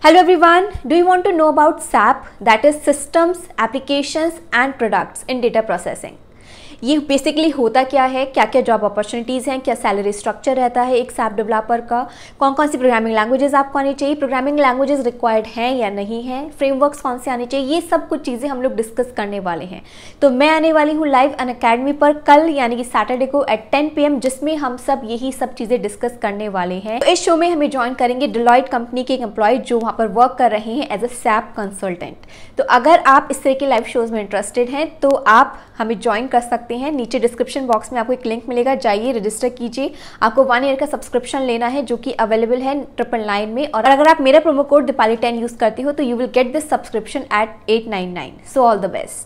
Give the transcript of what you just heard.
Hello everyone, do you want to know about SAP that is systems, applications and products in data processing? ये basically होता क्या है क्या क्या job opportunities हैं क्या सैलरी स्ट्रक्चर रहता है एक सैप डेवलपर का कौन कौन सी प्रोग्रामिंग लैंग्वेजेस आपको आनी चाहिए प्रोग्रामिंग लैंग्वेजेस रिक्वायर्ड हैं या नहीं है फ्रेमवर्क्स कौन से आने चाहिए ये सब कुछ चीज़ें हम लोग डिस्कस करने वाले हैं तो मैं आने वाली हूँ लाइव अन अकेडमी पर कल यानी कि सैटरडे को एट टेन पी जिसमें हम सब यही सब चीज़ें डिस्कस करने वाले हैं तो इस शो में हमें ज्वाइन करेंगे डिलॉइट कंपनी के एक एम्प्लॉय जो वहाँ पर वर्क कर रहे हैं एज अ सैप कंसल्टेंट तो अगर आप इस तरह के लाइव शोज़ में इंटरेस्टेड हैं तो आप हमें ज्वाइन कर सकते हैं नीचे डिस्क्रिप्शन बॉक्स में आपको एक लिंक मिलेगा जाइए रजिस्टर कीजिए आपको वन ईयर का सब्सक्रिप्शन लेना है जो कि अवेलेबल है ट्रिपल नाइन में और अगर आप मेरा promo code Deepali ten use करते हो तो you will get this subscription at eight nine nine so all the best